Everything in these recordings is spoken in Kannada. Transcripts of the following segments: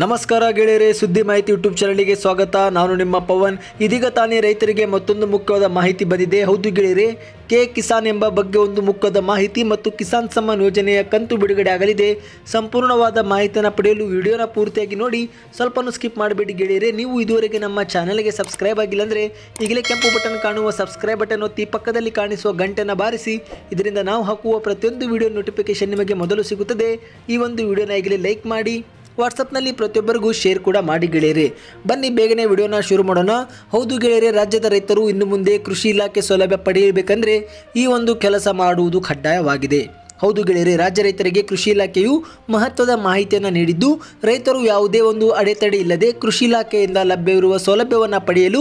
ನಮಸ್ಕಾರ ಗೆಳೆಯರೆ ಸುದ್ದಿ ಮಾಹಿತಿ ಯೂಟ್ಯೂಬ್ ಚಾನಲ್ಗೆ ಸ್ವಾಗತ ನಾನು ನಿಮ್ಮ ಪವನ್ ಇದೀಗ ತಾನೇ ರೈತರಿಗೆ ಮತ್ತೊಂದು ಮುಖ್ಯವಾದ ಮಾಹಿತಿ ಬಂದಿದೆ ಹೌದು ಗೆಳೆಯರೆ ಕೆ ಕಿಸಾನ್ ಎಂಬ ಬಗ್ಗೆ ಒಂದು ಮುಖ್ಯದ ಮಾಹಿತಿ ಮತ್ತು ಕಿಸಾನ್ ಸಮ್ಮಾನ್ ಯೋಜನೆಯ ಕಂತು ಬಿಡುಗಡೆ ಆಗಲಿದೆ ಸಂಪೂರ್ಣವಾದ ಮಾಹಿತಿಯನ್ನು ಪಡೆಯಲು ವಿಡಿಯೋನ ಪೂರ್ತಿಯಾಗಿ ನೋಡಿ ಸ್ವಲ್ಪನೂ ಸ್ಕಿಪ್ ಮಾಡಬೇಡಿ ಗೆಳೆಯರೆ ನೀವು ಇದುವರೆಗೆ ನಮ್ಮ ಚಾನಲ್ಗೆ ಸಬ್ಸ್ಕ್ರೈಬ್ ಆಗಿಲ್ಲ ಅಂದರೆ ಈಗಲೇ ಕೆಂಪು ಬಟನ್ ಕಾಣುವ ಸಬ್ಸ್ಕ್ರೈಬ್ ಬಟನ್ ಒತ್ತಿ ಪಕ್ಕದಲ್ಲಿ ಕಾಣಿಸುವ ಗಂಟೆನ ಬಾರಿಸಿ ಇದರಿಂದ ನಾವು ಹಾಕುವ ಪ್ರತಿಯೊಂದು ವಿಡಿಯೋ ನೋಟಿಫಿಕೇಶನ್ ನಿಮಗೆ ಮೊದಲು ಸಿಗುತ್ತದೆ ಈ ಒಂದು ವಿಡಿಯೋನ ಈಗಲೇ ಲೈಕ್ ಮಾಡಿ ವಾಟ್ಸಪ್ನಲ್ಲಿ ಪ್ರತಿಯೊಬ್ಬರಿಗೂ ಶೇರ್ ಕೂಡ ಮಾಡಿ ಗೆಳೆಯರೆ ಬನ್ನಿ ಬೇಗನೆ ವಿಡಿಯೋನ ಶುರು ಮಾಡೋಣ ಹೌದು ಗೆಳೆಯರೆ ರಾಜ್ಯದ ರೈತರು ಇನ್ನು ಮುಂದೆ ಕೃಷಿ ಇಲಾಖೆ ಸೌಲಭ್ಯ ಪಡೆಯಬೇಕಂದ್ರೆ ಈ ಒಂದು ಕೆಲಸ ಮಾಡುವುದು ಕಡ್ಡಾಯವಾಗಿದೆ ಹೌದು ಗೆಳೆಯರೆ ರಾಜ್ಯ ರೈತರಿಗೆ ಕೃಷಿ ಇಲಾಖೆಯು ಮಹತ್ವದ ಮಾಹಿತಿಯನ್ನು ನೀಡಿದ್ದು ರೈತರು ಯಾವುದೇ ಒಂದು ಅಡೆತಡೆ ಇಲ್ಲದೆ ಕೃಷಿ ಇಲಾಖೆಯಿಂದ ಲಭ್ಯವಿರುವ ಸೌಲಭ್ಯವನ್ನು ಪಡೆಯಲು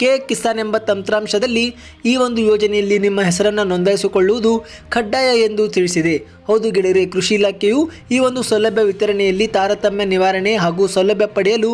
ಕೆ ಕಿಸಾನ್ ಎಂಬ ತಂತ್ರಾಂಶದಲ್ಲಿ ಈ ಒಂದು ಯೋಜನೆಯಲ್ಲಿ ನಿಮ್ಮ ಹೆಸರನ್ನು ನೋಂದಾಯಿಸಿಕೊಳ್ಳುವುದು ಕಡ್ಡಾಯ ಎಂದು ತಿಳಿಸಿದೆ ಹೌದು ಗೆಳೆಯರೆ ಕೃಷಿ ಇಲಾಖೆಯು ಈ ಒಂದು ಸೌಲಭ್ಯ ವಿತರಣೆಯಲ್ಲಿ ತಾರತಮ್ಯ ನಿವಾರಣೆ ಹಾಗೂ ಸೌಲಭ್ಯ ಪಡೆಯಲು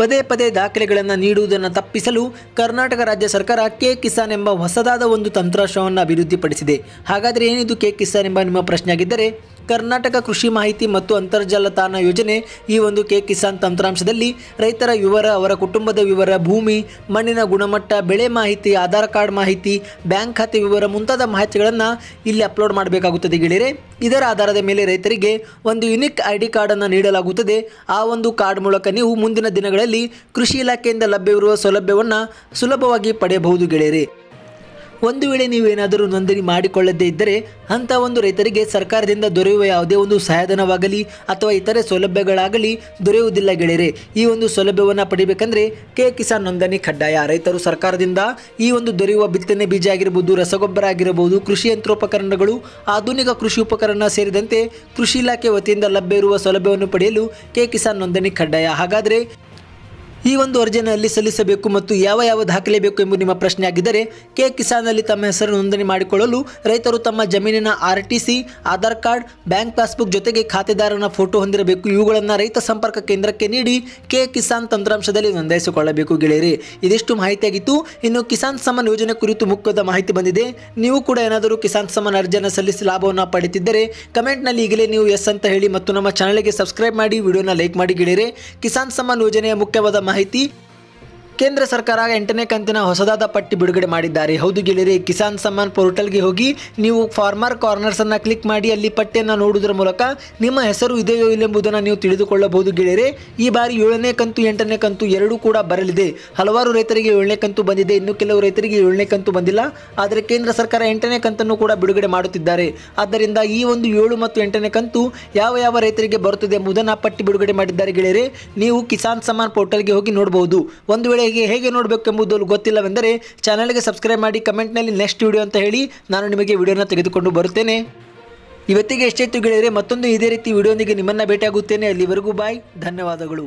ಪದೇ ಪದೇ ದಾಖಲೆಗಳನ್ನು ನೀಡುವುದನ್ನು ತಪ್ಪಿಸಲು ಕರ್ನಾಟಕ ರಾಜ್ಯ ಸರ್ಕಾರ ಕೆ ಕಿಸಾನ್ ಎಂಬ ಹೊಸದಾದ ಒಂದು ತಂತ್ರಾಂಶವನ್ನು ಅಭಿವೃದ್ಧಿಪಡಿಸಿದೆ ಹಾಗಾದರೆ ಏನಿದು ಕೆ ಕಿಸಾನ್ ಎಂಬ ನಿಮ್ಮ ಪ್ರಶ್ನೆಯಾಗಿದ್ದರೆ ಕರ್ನಾಟಕ ಕೃಷಿ ಮಾಹಿತಿ ಮತ್ತು ಅಂತರ್ಜಾಲ ತಾಣ ಯೋಜನೆ ಈ ಒಂದು ಕೆ ಕಿಸಾನ್ ತಂತ್ರಾಂಶದಲ್ಲಿ ರೈತರ ವಿವರ ಅವರ ಕುಟುಂಬದ ವಿವರ ಭೂಮಿ ಮಣ್ಣಿನ ಗುಣಮಟ್ಟ ಬೆಳೆ ಮಾಹಿತಿ ಆಧಾರ್ ಕಾರ್ಡ್ ಮಾಹಿತಿ ಬ್ಯಾಂಕ್ ಖಾತೆ ವಿವರ ಮುಂತಾದ ಮಾಹಿತಿಗಳನ್ನು ಇಲ್ಲಿ ಅಪ್ಲೋಡ್ ಮಾಡಬೇಕಾಗುತ್ತದೆ ಗೆಳೆಯರೆ ಇದರ ಆಧಾರದ ಮೇಲೆ ರೈತರಿಗೆ ಒಂದು ಯುನಿಕ್ ಐ ಡಿ ಕಾರ್ಡನ್ನು ನೀಡಲಾಗುತ್ತದೆ ಆ ಒಂದು ಕಾರ್ಡ್ ಮೂಲಕ ನೀವು ಮುಂದಿನ ದಿನಗಳಲ್ಲಿ ಕೃಷಿ ಇಲಾಖೆಯಿಂದ ಲಭ್ಯವಿರುವ ಸೌಲಭ್ಯವನ್ನು ಸುಲಭವಾಗಿ ಪಡೆಯಬಹುದು ಗೆಳೆಯರೆ ಒಂದು ವೇಳೆ ನೀವೇನಾದರೂ ನೋಂದಣಿ ಮಾಡಿಕೊಳ್ಳದೇ ಇದ್ದರೆ ಅಂಥ ಒಂದು ರೈತರಿಗೆ ಸರ್ಕಾರದಿಂದ ದೊರೆಯುವ ಯಾವುದೇ ಒಂದು ಸಹಾಯಧನವಾಗಲಿ ಅಥವಾ ಇತರೆ ಸೌಲಭ್ಯಗಳಾಗಲಿ ದೊರೆಯುವುದಿಲ್ಲ ಗೆಳೆಯರೆ ಈ ಒಂದು ಸೌಲಭ್ಯವನ್ನು ಪಡಿಬೇಕಂದ್ರೆ ಕೆ ಕಿಸಾನ್ ನೋಂದಣಿ ಕಡ್ಡಾಯ ರೈತರು ಸರ್ಕಾರದಿಂದ ಈ ಒಂದು ದೊರೆಯುವ ಬಿತ್ತನೆ ಬೀಜ ಆಗಿರಬಹುದು ರಸಗೊಬ್ಬರ ಆಗಿರಬಹುದು ಕೃಷಿ ಯಂತ್ರೋಪಕರಣಗಳು ಆಧುನಿಕ ಕೃಷಿ ಉಪಕರಣ ಸೇರಿದಂತೆ ಕೃಷಿ ಇಲಾಖೆ ವತಿಯಿಂದ ಲಭ್ಯ ಇರುವ ಸೌಲಭ್ಯವನ್ನು ಪಡೆಯಲು ಕೆ ಕಿಸಾನ್ ನೋಂದಣಿ ಕಡ್ಡಾಯ ಹಾಗಾದರೆ ಈ ಒಂದು ಅರ್ಜಿಯನ್ನು ಎಲ್ಲಿ ಸಲ್ಲಿಸಬೇಕು ಮತ್ತು ಯಾವ ಯಾವ ದಾಖಲೆ ಬೇಕು ಎಂಬುದು ನಿಮ್ಮ ಪ್ರಶ್ನೆ ಆಗಿದ್ದರೆ ಕೆ ಅಲ್ಲಿ ತಮ್ಮ ಹೆಸರು ನೋಂದಣಿ ಮಾಡಿಕೊಳ್ಳಲು ರೈತರು ತಮ್ಮ ಜಮೀನಿನ R T C Aadhaar card bank passbook ಜೊತೆಗೆ ಖಾತೆದಾರನ ಫೋಟೋ ಹೊಂದಿರಬೇಕು ಇವುಗಳನ್ನು ರೈತ ಸಂಪರ್ಕ ಕೇಂದ್ರಕ್ಕೆ ನೀಡಿ ಕೆ ಕಿಸಾನ್ ತಂತ್ರಾಂಶದಲ್ಲಿ ನೋಂದಾಯಿಸಿಕೊಳ್ಳಬೇಕು ಗೆಳೆಯರಿ ಇದಿಷ್ಟು ಮಾಹಿತಿಯಾಗಿತ್ತು ಇನ್ನು ಕಿಸಾನ್ ಸಮ್ಮಾನ್ ಯೋಜನೆ ಕುರಿತು ಮುಖ್ಯದ ಮಾಹಿತಿ ಬಂದಿದೆ ನೀವು ಕೂಡ ಏನಾದರೂ ಕಿಸಾನ್ ಸಮ್ಮಾನ್ ಅರ್ಜಿಯನ್ನು ಸಲ್ಲಿಸಿ ಲಾಭವನ್ನು ಪಡೆಯುತ್ತಿದ್ದರೆ ಕಮೆಂಟ್ನಲ್ಲಿ ಈಗಲೇ ನೀವು ಎಸ್ ಅಂತ ಹೇಳಿ ಮತ್ತು ನಮ್ಮ ಚಾನಲ್ಗೆ ಸಬ್ಸ್ಕ್ರೈಬ್ ಮಾಡಿ ವಿಡಿಯೋನ ಲೈಕ್ ಮಾಡಿ ಗೆಳೆಯರೆ ಕಿಸಾನ್ ಸಮ್ಮಾನ್ ಯೋಜನೆಯ ಮುಖ್ಯವಾದ ಮಾಹಿತಿ Haiti ಕೇಂದ್ರ ಸರ್ಕಾರ ಎಂಟನೇ ಕಂತಿನ ಹೊಸದಾದ ಪಟ್ಟಿ ಬಿಡುಗಡೆ ಮಾಡಿದ್ದಾರೆ ಹೌದು ಗೆಳೆಯರೆ ಕಿಸಾನ್ ಸಮ್ಮಾನ್ ಪೋರ್ಟಲ್ಗೆ ಹೋಗಿ ನೀವು ಫಾರ್ಮರ್ ಕಾರ್ನರ್ಸ್ ಕಾರ್ನರ್ಸನ್ನು ಕ್ಲಿಕ್ ಮಾಡಿ ಅಲ್ಲಿ ಪಟ್ಟಿಯನ್ನು ನೋಡುವುದರ ಮೂಲಕ ನಿಮ್ಮ ಹೆಸರು ಇದೆಯೋ ಇಲ್ಲೆಂಬುದನ್ನು ನೀವು ತಿಳಿದುಕೊಳ್ಳಬಹುದು ಗೆಳೆಯರೆ ಈ ಬಾರಿ ಏಳನೇ ಕಂತು ಎಂಟನೇ ಕಂತು ಎರಡೂ ಕೂಡ ಬರಲಿದೆ ಹಲವಾರು ರೈತರಿಗೆ ಏಳನೇ ಕಂತು ಬಂದಿದೆ ಇನ್ನು ಕೆಲವು ರೈತರಿಗೆ ಏಳನೇ ಕಂತು ಬಂದಿಲ್ಲ ಆದರೆ ಕೇಂದ್ರ ಸರ್ಕಾರ ಎಂಟನೇ ಕಂತನ್ನು ಕೂಡ ಬಿಡುಗಡೆ ಮಾಡುತ್ತಿದ್ದಾರೆ ಆದ್ದರಿಂದ ಈ ಒಂದು ಏಳು ಮತ್ತು ಎಂಟನೇ ಕಂತು ಯಾವ ಯಾವ ರೈತರಿಗೆ ಬರುತ್ತದೆ ಎಂಬುದನ್ನು ಪಟ್ಟಿ ಬಿಡುಗಡೆ ಮಾಡಿದ್ದಾರೆ ಗೆಳೆಯರೆ ನೀವು ಕಿಸಾನ್ ಸಮ್ಮಾನ್ ಪೋರ್ಟಲ್ಗೆ ಹೋಗಿ ನೋಡಬಹುದು ಒಂದು ವೇಳೆ ಹೇಗೆ ಹೇಗೆ ನೋಡಬೇಕೆಂಬುದು ಗೊತ್ತಿಲ್ಲವೆಂದರೆ ಚಾನಲ್ಗೆ ಸಬ್ಸ್ಕ್ರೈಬ್ ಮಾಡಿ ಕಮೆಂಟ್ನಲ್ಲಿ ನೆಕ್ಸ್ಟ್ ವಿಡಿಯೋ ಅಂತ ಹೇಳಿ ನಾನು ನಿಮಗೆ ವಿಡಿಯೋನ ತೆಗೆದುಕೊಂಡು ಬರುತ್ತೇನೆ ಇವತ್ತಿಗೆ ಎಷ್ಟೇ ಗೆಳೆಯರೆ ಮತ್ತೊಂದು ಇದೇ ರೀತಿ ವಿಡಿಯೋನಿಗೆ ನಿಮ್ಮನ್ನು ಭೇಟಿಯಾಗುತ್ತೇನೆ ಅಲ್ಲಿವರೆಗೂ ಬಾಯ್ ಧನ್ಯವಾದಗಳು